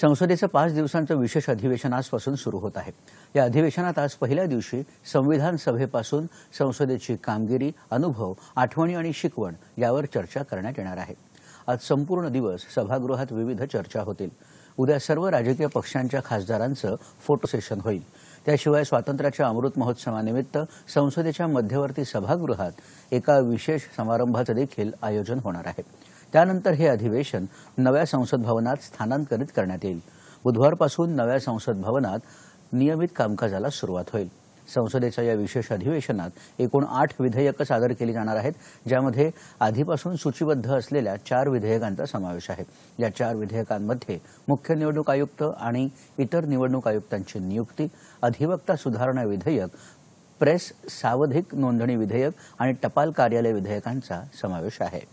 संसदेचं पाच दिवसांचं विशेष अधिवेशन आजपासून सुरू होत आहे या अधिवेशनात आज पहिल्या दिवशी संविधान सभेपासून संसदेची कामगिरी अनुभव आठवणी आणि शिकवण यावर चर्चा करण्यात येणार आहे आज संपूर्ण दिवस सभागृहात विविध चर्चा होतील उद्या सर्व राजकीय पक्षांच्या खासदारांचं फोटो सेशन होईल त्याशिवाय स्वातंत्र्याच्या अमृत महोत्सवानिमित्त संसदेच्या मध्यवर्ती सभागृहात एका विशेष समारंभाचं देखील आयोजन होणार आहे त्यानंतर हे अधिवेशन नव्या संसद भवनात स्थानांतरित करण्यात येईल बुधवारपासून नव्या संसद भवनात नियमित कामकाजाला सुरुवात होईल संसदेच्या या विशेष अधिवेशनात एकूण आठ विधेयकं सादर केली जाणार आहेत ज्यामध्ये आधीपासून सूचीबद्ध असलेल्या चार विधेयकांचा समावेश आहे या चार विधेयकांमध्ये मुख्य निवडणूक आयुक्त आणि इतर निवडणूक आयुक्तांची नियुक्ती अधिवक्ता सुधारणा विधेयक प्रेस सावधिक नोंदणी विधेयक आणि टपाल कार्यालय विधेयकांचा समावेश आहे